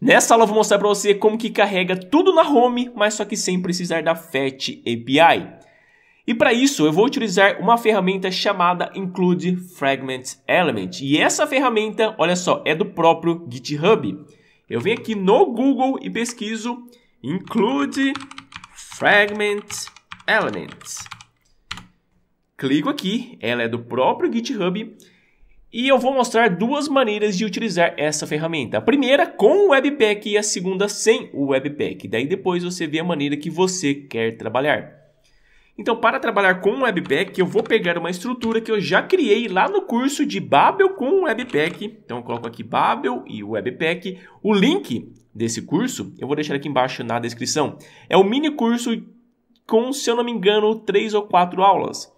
Nessa aula eu vou mostrar para você como que carrega tudo na home, mas só que sem precisar da fat API. E para isso eu vou utilizar uma ferramenta chamada Include Fragment Element. E essa ferramenta, olha só, é do próprio GitHub. Eu venho aqui no Google e pesquiso Include Fragment Element. Clico aqui, ela é do próprio GitHub e eu vou mostrar duas maneiras de utilizar essa ferramenta. A primeira com o Webpack e a segunda sem o Webpack. Daí depois você vê a maneira que você quer trabalhar. Então, para trabalhar com o Webpack, eu vou pegar uma estrutura que eu já criei lá no curso de Babel com o Webpack. Então, eu coloco aqui Babel e o Webpack. O link desse curso eu vou deixar aqui embaixo na descrição. É um mini curso com, se eu não me engano, três ou quatro aulas.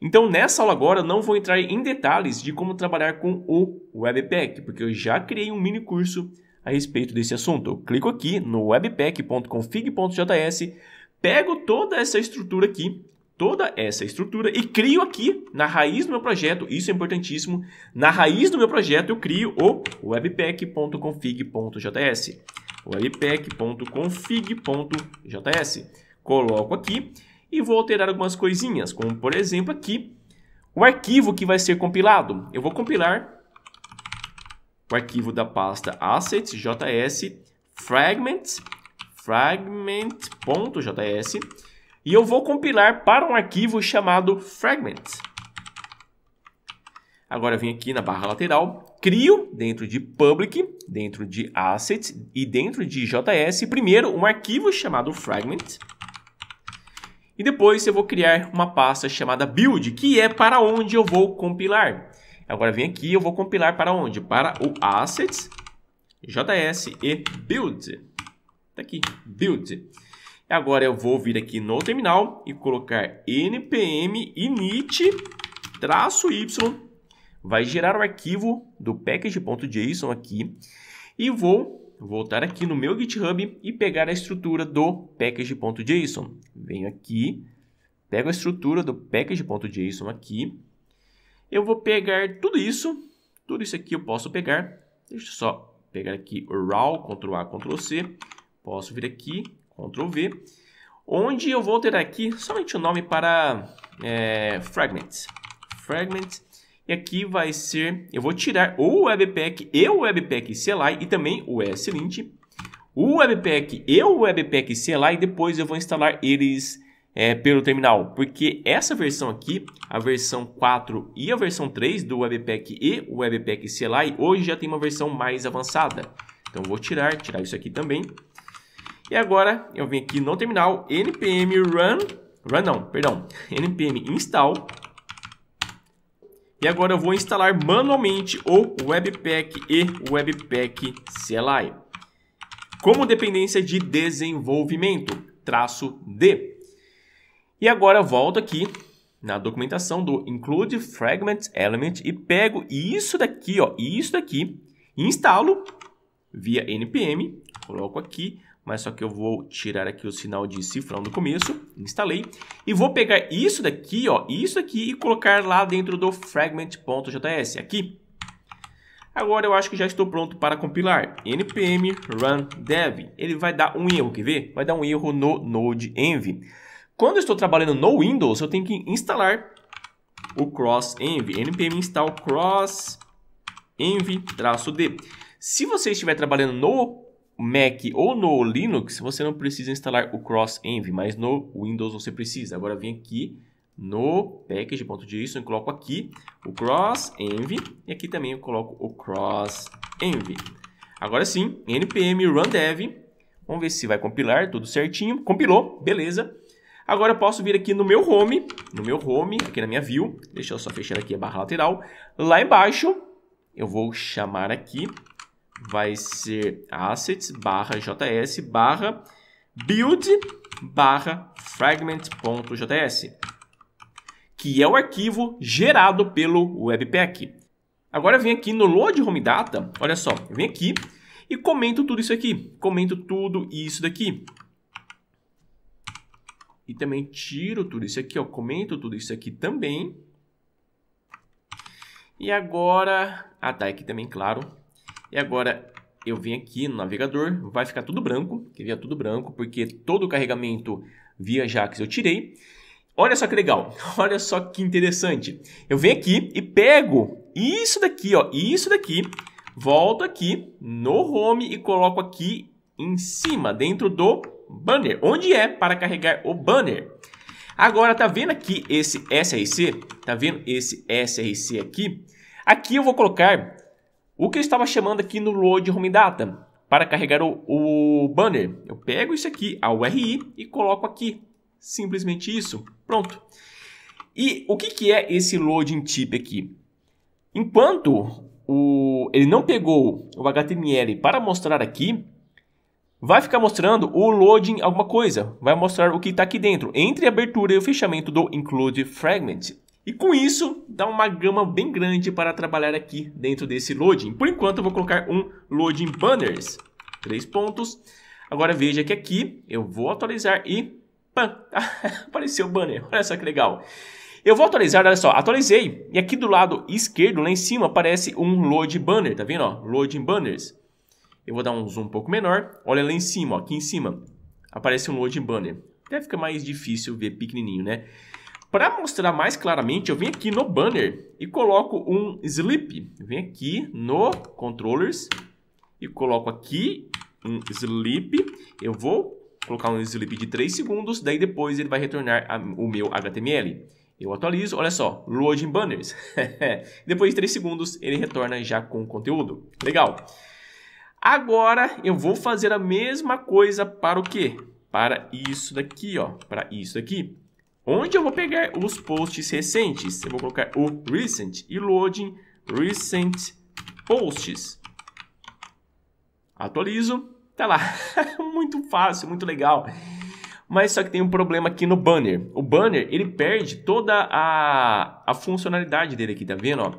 Então, nessa aula agora, eu não vou entrar em detalhes de como trabalhar com o Webpack, porque eu já criei um mini curso a respeito desse assunto. Eu clico aqui no webpack.config.js, pego toda essa estrutura aqui, toda essa estrutura e crio aqui na raiz do meu projeto, isso é importantíssimo, na raiz do meu projeto eu crio o webpack.config.js, webpack.config.js. Coloco aqui e vou alterar algumas coisinhas, como por exemplo aqui o arquivo que vai ser compilado. Eu vou compilar o arquivo da pasta assets.js js fragments fragment.js e eu vou compilar para um arquivo chamado fragments. Agora vim aqui na barra lateral, crio dentro de public, dentro de assets e dentro de js primeiro um arquivo chamado fragment e depois eu vou criar uma pasta chamada build, que é para onde eu vou compilar. Agora vem aqui, eu vou compilar para onde? Para o assets, JS e build. Tá aqui, build. Agora eu vou vir aqui no terminal e colocar npm init-y. Vai gerar o arquivo do package.json aqui. E vou voltar aqui no meu GitHub e pegar a estrutura do package.json venho aqui, pego a estrutura do package.json aqui, eu vou pegar tudo isso, tudo isso aqui eu posso pegar, deixa eu só pegar aqui o raw, Ctrl A, Ctrl C, posso vir aqui, Ctrl V, onde eu vou ter aqui somente o um nome para é, fragments, fragments, e aqui vai ser, eu vou tirar o Webpack e o Webpack CLI e também o S-Lint, o Webpack e o Webpack CLI e depois eu vou instalar eles é, pelo terminal, porque essa versão aqui, a versão 4 e a versão 3 do Webpack e o Webpack CLI, hoje já tem uma versão mais avançada. Então vou tirar, tirar isso aqui também. E agora eu venho aqui no terminal, npm run, run não, perdão, npm install. E agora eu vou instalar manualmente o Webpack e o Webpack CLI como dependência de desenvolvimento, traço D. E agora volto aqui na documentação do include fragment element e pego isso daqui, ó, isso daqui, instalo via npm, coloco aqui, mas só que eu vou tirar aqui o sinal de cifrão do começo, instalei, e vou pegar isso daqui, ó, isso aqui e colocar lá dentro do fragment.js aqui. Agora eu acho que já estou pronto para compilar. npm run dev. Ele vai dar um erro, quer ver? Vai dar um erro no Node Env. Quando eu estou trabalhando no Windows, eu tenho que instalar o cross env, npm install cross env-d. Se você estiver trabalhando no Mac ou no Linux, você não precisa instalar o cross env, mas no Windows você precisa. Agora vem aqui no package ponto eu coloco aqui o cross env e aqui também eu coloco o cross env. Agora sim, npm run dev, vamos ver se vai compilar tudo certinho. Compilou, beleza. Agora eu posso vir aqui no meu home, no meu home, aqui na minha view, deixa eu só fechar aqui a barra lateral. Lá embaixo eu vou chamar aqui, vai ser assets barra js barra build barra fragment.js que é o arquivo gerado pelo Webpack. Agora eu venho aqui no Load Home Data, olha só, eu venho aqui e comento tudo isso aqui, comento tudo isso daqui. E também tiro tudo isso aqui, ó, comento tudo isso aqui também. E agora, ah tá, aqui também, claro. E agora eu venho aqui no navegador, vai ficar tudo branco, que tudo branco, porque todo o carregamento via JAX eu tirei. Olha só que legal, olha só que interessante. Eu venho aqui e pego isso daqui, ó, isso daqui, volto aqui no home e coloco aqui em cima, dentro do banner, onde é para carregar o banner. Agora, tá vendo aqui esse SRC? Tá vendo esse SRC aqui? Aqui eu vou colocar o que eu estava chamando aqui no load home data para carregar o, o banner. Eu pego isso aqui, a URI, e coloco aqui. Simplesmente isso. Pronto. E o que, que é esse loading tip aqui? Enquanto o, ele não pegou o HTML para mostrar aqui, vai ficar mostrando o loading alguma coisa, vai mostrar o que está aqui dentro, entre a abertura e o fechamento do include fragment. E com isso, dá uma gama bem grande para trabalhar aqui dentro desse loading. Por enquanto, eu vou colocar um loading banners, três pontos. Agora veja que aqui eu vou atualizar e Pã, apareceu o banner. Olha só que legal. Eu vou atualizar, olha só, atualizei. E aqui do lado esquerdo, lá em cima, aparece um load banner, tá vendo? Ó, loading banners. Eu vou dar um zoom um pouco menor. Olha lá em cima, ó, aqui em cima. Aparece um loading banner. Até fica mais difícil ver pequenininho, né? Para mostrar mais claramente, eu venho aqui no banner e coloco um sleep. Vem aqui no controllers e coloco aqui um sleep. Eu vou colocar um slip de 3 segundos, daí depois ele vai retornar a, o meu HTML. Eu atualizo, olha só, loading banners. depois de 3 segundos ele retorna já com o conteúdo. Legal. Agora eu vou fazer a mesma coisa para o quê? Para isso daqui, ó, para isso daqui. Onde eu vou pegar os posts recentes? Eu vou colocar o recent e loading recent posts. Atualizo. Tá lá, muito fácil, muito legal. Mas só que tem um problema aqui no banner. O banner, ele perde toda a, a funcionalidade dele aqui, tá vendo? Ó?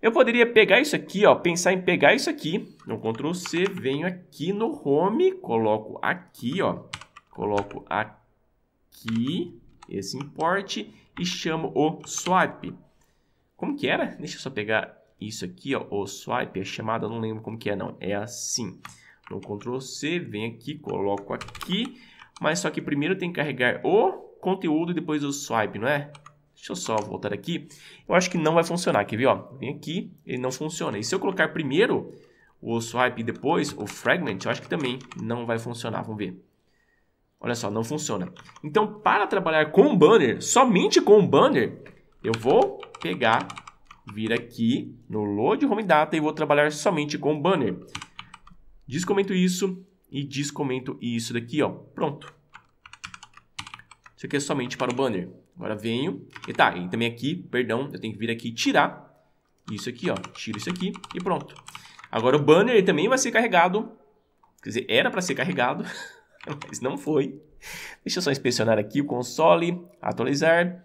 Eu poderia pegar isso aqui, ó, pensar em pegar isso aqui. No Ctrl C, venho aqui no Home, coloco aqui, ó. Coloco aqui esse import e chamo o swipe. Como que era? Deixa eu só pegar isso aqui, ó, o swipe, a é chamada, não lembro como que é não, é assim. Então, Ctrl C, venho aqui, coloco aqui. Mas só que primeiro tem que carregar o conteúdo e depois o swipe, não é? Deixa eu só voltar aqui. Eu acho que não vai funcionar, quer ver? Ó, vem aqui, ele não funciona. E se eu colocar primeiro o swipe e depois o fragment, eu acho que também não vai funcionar. Vamos ver. Olha só, não funciona. Então, para trabalhar com banner, somente com banner, eu vou pegar, vir aqui no load home data e vou trabalhar somente com banner. Descomento isso e descomento isso daqui, ó. Pronto. Isso aqui é somente para o banner. Agora venho. E tá, e também aqui, perdão, eu tenho que vir aqui e tirar isso aqui, ó. Tiro isso aqui e pronto. Agora o banner também vai ser carregado. Quer dizer, era para ser carregado, mas não foi. Deixa eu só inspecionar aqui o console, atualizar.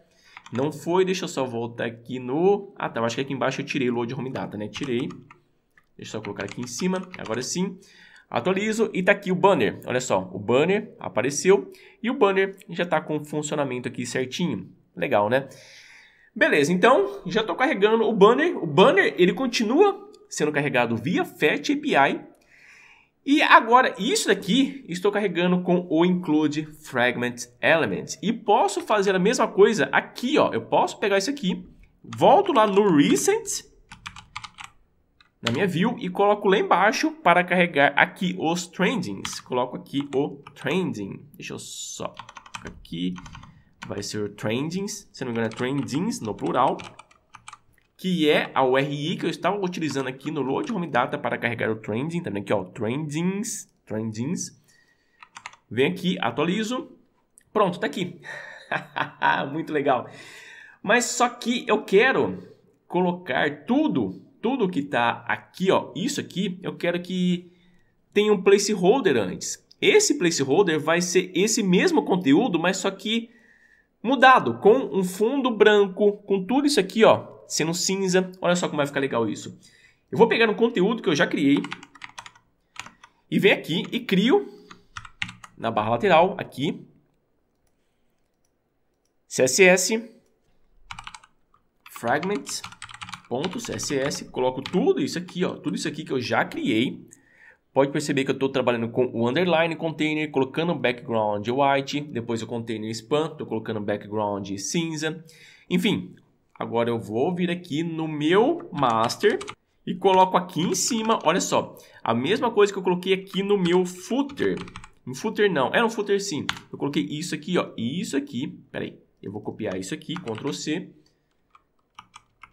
Não foi, deixa eu só voltar aqui no... Ah, tá, eu acho que aqui embaixo eu tirei o load home data, né? Tirei. Deixa eu só colocar aqui em cima, agora sim. Atualizo e tá aqui o banner. Olha só, o banner apareceu e o banner já tá com funcionamento aqui certinho. Legal, né? Beleza, então já estou carregando o banner. O banner ele continua sendo carregado via Fetch API. E agora isso daqui estou carregando com o include fragment element. E posso fazer a mesma coisa aqui, ó. Eu posso pegar isso aqui, volto lá no recent na minha view e coloco lá embaixo para carregar aqui os trendings. Coloco aqui o trending. Deixa eu só aqui. Vai ser trendings, se não me engano é trendings no plural, que é a URI que eu estava utilizando aqui no load home data para carregar o trending, também tá aqui ó, trendings, trendings. Vem aqui, atualizo. Pronto, tá aqui. Muito legal. Mas só que eu quero colocar tudo tudo que está aqui, ó, isso aqui, eu quero que tenha um placeholder antes. Esse placeholder vai ser esse mesmo conteúdo, mas só que mudado, com um fundo branco, com tudo isso aqui, ó, sendo cinza. Olha só como vai ficar legal isso. Eu vou pegar um conteúdo que eu já criei e venho aqui e crio na barra lateral, aqui, CSS, Fragment, .css, coloco tudo isso aqui, ó, tudo isso aqui que eu já criei. Pode perceber que eu estou trabalhando com o underline container, colocando background white, depois o container span, estou colocando background cinza. Enfim, agora eu vou vir aqui no meu master e coloco aqui em cima, olha só, a mesma coisa que eu coloquei aqui no meu footer. Um footer não, era um footer sim. Eu coloquei isso aqui, ó, isso aqui, peraí, eu vou copiar isso aqui, Ctrl C,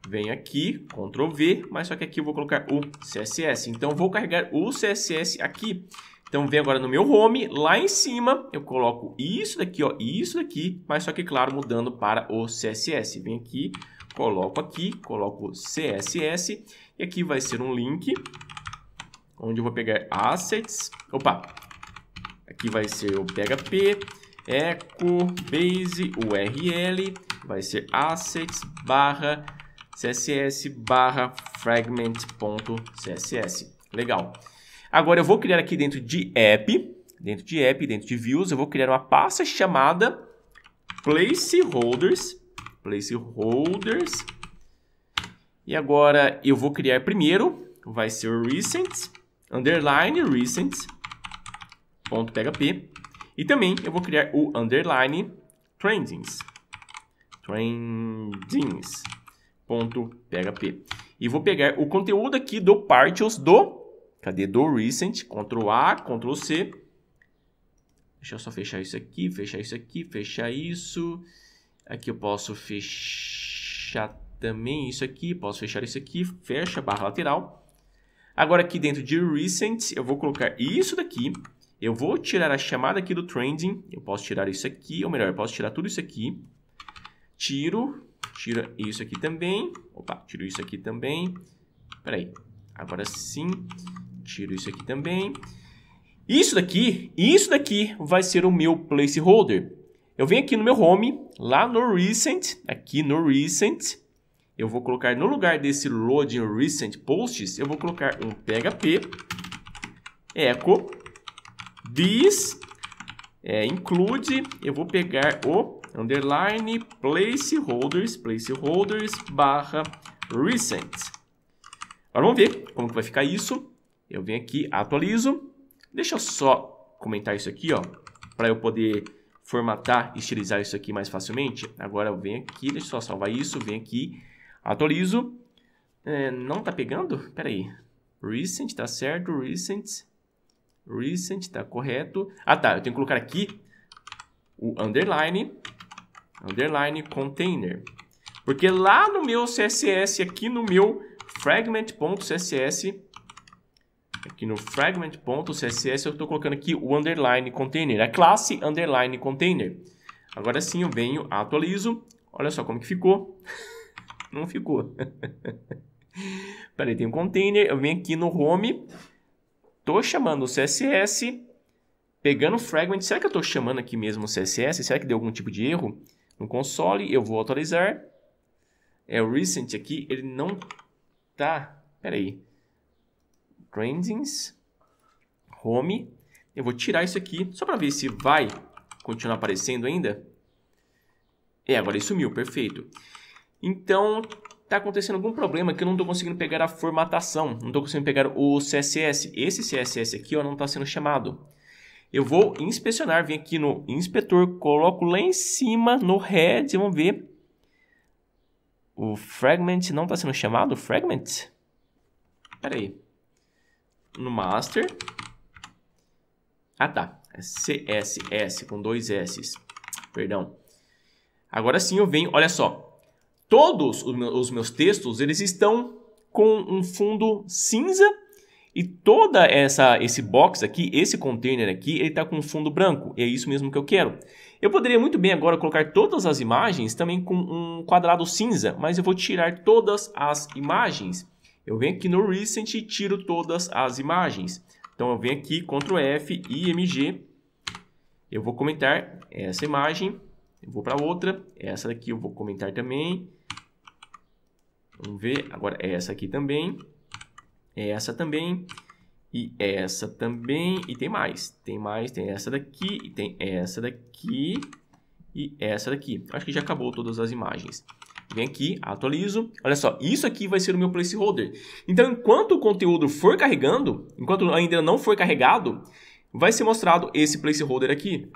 Venho aqui, Ctrl V, mas só que aqui eu vou colocar o CSS. Então, vou carregar o CSS aqui. Então, vem agora no meu home, lá em cima, eu coloco isso daqui, ó, isso daqui, mas só que, claro, mudando para o CSS. vem aqui, coloco aqui, coloco CSS, e aqui vai ser um link, onde eu vou pegar assets, opa, aqui vai ser o PHP, echo, base, URL, vai ser assets, barra, css barra fragment.css. Legal. Agora eu vou criar aqui dentro de app, dentro de app, dentro de views, eu vou criar uma pasta chamada placeholders, placeholders. E agora eu vou criar primeiro, vai ser recent, underline recent.php. E também eu vou criar o underline trendings. Trendings. Partials.php. E vou pegar o conteúdo aqui do Partials do... Cadê? Do Recent. Ctrl A, Ctrl C. Deixa eu só fechar isso aqui, fechar isso aqui, fechar isso. Aqui eu posso fechar também isso aqui, posso fechar isso aqui, fecha, barra lateral. Agora aqui dentro de Recent, eu vou colocar isso daqui. Eu vou tirar a chamada aqui do Trending, eu posso tirar isso aqui, ou melhor, eu posso tirar tudo isso aqui. Tiro, Tira isso aqui também. Opa, tiro isso aqui também. Peraí. Agora sim. Tiro isso aqui também. Isso daqui, isso daqui vai ser o meu placeholder. Eu venho aqui no meu home, lá no recent, aqui no recent, eu vou colocar no lugar desse loading recent posts, eu vou colocar um PHP echo this é, include, eu vou pegar o underline placeholders, placeholders barra recent. Agora vamos ver como que vai ficar isso. Eu venho aqui, atualizo. Deixa eu só comentar isso aqui, ó, para eu poder formatar, estilizar isso aqui mais facilmente. Agora eu venho aqui, deixa eu só salvar isso, venho aqui, atualizo. É, não tá pegando? Pera aí. Recent, tá certo, recent. Recent, tá correto. Ah, tá, eu tenho que colocar aqui o underline underline container. Porque lá no meu CSS, aqui no meu fragment.css, aqui no fragment.css eu estou colocando aqui o underline container, a é classe underline container. Agora sim eu venho, atualizo, olha só como que ficou. Não ficou. Peraí, tem um container, eu venho aqui no home, tô chamando o CSS, pegando o fragment, será que eu estou chamando aqui mesmo o CSS? Será que deu algum tipo de erro? no console, eu vou atualizar. É o recent aqui, ele não tá. Pera aí. Trendings, home. Eu vou tirar isso aqui só para ver se vai continuar aparecendo ainda. É, agora ele sumiu, perfeito. Então, tá acontecendo algum problema que eu não tô conseguindo pegar a formatação, não tô conseguindo pegar o CSS. Esse CSS aqui ó, não está sendo chamado. Eu vou inspecionar, vim aqui no inspetor, coloco lá em cima no head, vamos ver. O fragment não está sendo chamado? Fragment? Peraí, aí. No master. Ah, tá. É CSS com dois S. Perdão. Agora sim eu venho, olha só. Todos os meus textos, eles estão com um fundo cinza e toda essa esse box aqui, esse container aqui, ele está com fundo branco. E é isso mesmo que eu quero. Eu poderia muito bem agora colocar todas as imagens também com um quadrado cinza, mas eu vou tirar todas as imagens. Eu venho aqui no Recent e tiro todas as imagens. Então eu venho aqui, Ctrl F, IMG, eu vou comentar essa imagem, eu vou para outra, essa daqui eu vou comentar também. Vamos ver, agora é essa aqui também. É essa também, e essa também, e tem mais. Tem mais, tem essa daqui, e tem essa daqui, e essa daqui. Acho que já acabou todas as imagens. Vem aqui, atualizo. Olha só, isso aqui vai ser o meu placeholder. Então, enquanto o conteúdo for carregando, enquanto ainda não for carregado, vai ser mostrado esse placeholder aqui.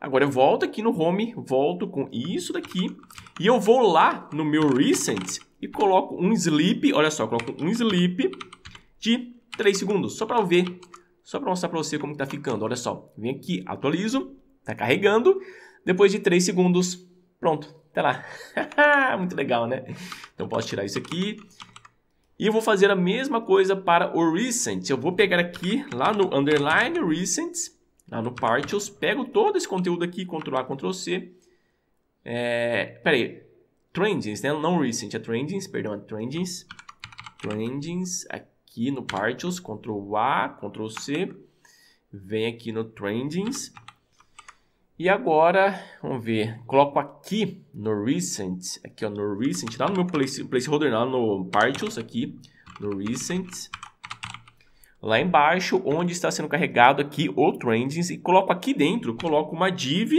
Agora eu volto aqui no Home, volto com isso daqui e eu vou lá no meu Recent e coloco um Sleep, olha só, coloco um Sleep de 3 segundos, só para eu ver, só para mostrar para você como está ficando. Olha só, vem aqui, atualizo, está carregando, depois de 3 segundos, pronto, até tá lá. Muito legal, né? Então posso tirar isso aqui. E eu vou fazer a mesma coisa para o Recent. Eu vou pegar aqui, lá no Underline Recent, lá no Partials, pego todo esse conteúdo aqui, Ctrl A, Ctrl C. É, peraí, Trendings, né? Não Recent, é Trendings, perdão, é Trendings. Trendings, aqui aqui no Partials, Ctrl A, Ctrl C, vem aqui no Trendings. E agora, vamos ver, coloco aqui no Recent, aqui ó, no Recent, lá no meu place, placeholder, lá no Partials, aqui, no Recent, lá embaixo, onde está sendo carregado aqui o Trendings, e coloco aqui dentro, coloco uma div,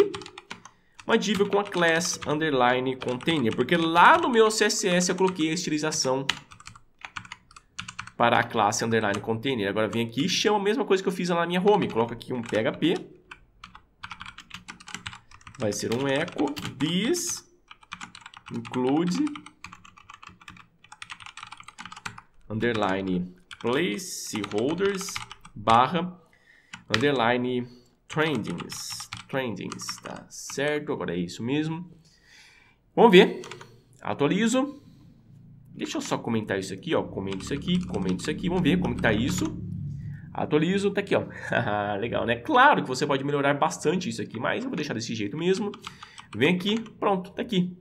uma div com a class underline container, porque lá no meu CSS eu coloquei a estilização para a classe underline container. Agora vem aqui e chama a mesma coisa que eu fiz lá na minha home. Coloca aqui um PHP. Vai ser um echo this include underline placeholders barra underline trendings. Trendings, tá certo? Agora é isso mesmo. Vamos ver. Atualizo. Deixa eu só comentar isso aqui, ó. comenta isso aqui, comenta isso aqui. Vamos ver como está isso. Atualizo, tá aqui, ó. Legal, né? Claro que você pode melhorar bastante isso aqui, mas eu vou deixar desse jeito mesmo. Vem aqui, pronto, tá aqui.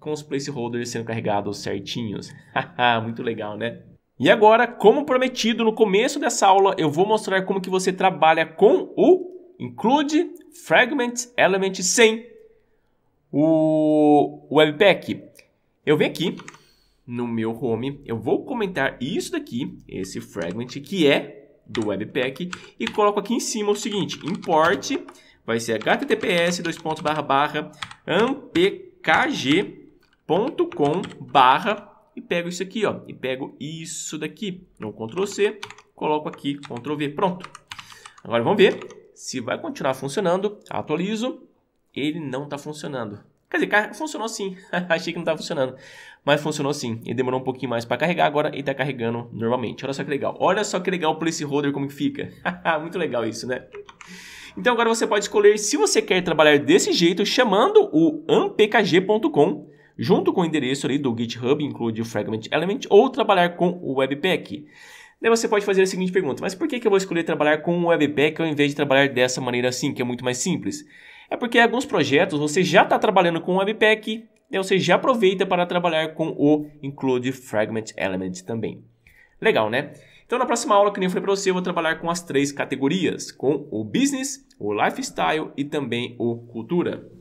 Com os placeholders sendo carregados certinhos. Muito legal, né? E agora, como prometido no começo dessa aula, eu vou mostrar como que você trabalha com o Include Fragment Element sem o Webpack. Eu venho aqui, no meu home. Eu vou comentar isso daqui, esse fragment, que é do Webpack, e coloco aqui em cima o seguinte, import, vai ser https, dois pontos, barra, barra, ampkg.com, barra, e pego isso aqui, ó, e pego isso daqui, então Ctrl C, coloco aqui, Ctrl V, pronto. Agora vamos ver se vai continuar funcionando, atualizo, ele não está funcionando. Quer dizer, funcionou sim, achei que não estava funcionando mas funcionou sim. Ele demorou um pouquinho mais para carregar, agora e está carregando normalmente. Olha só que legal. Olha só que legal o placeholder como que fica. Muito legal isso, né? Então agora você pode escolher se você quer trabalhar desse jeito, chamando o ampkg.com junto com o endereço ali do GitHub, include o Fragment Element, ou trabalhar com o Webpack. Daí você pode fazer a seguinte pergunta, mas por que, que eu vou escolher trabalhar com o Webpack ao invés de trabalhar dessa maneira assim, que é muito mais simples? É porque alguns projetos você já está trabalhando com o Webpack, Daí você já aproveita para trabalhar com o Include Fragment Element também. Legal, né? Então, na próxima aula, que nem eu falei para você, eu vou trabalhar com as três categorias, com o Business, o Lifestyle e também o Cultura.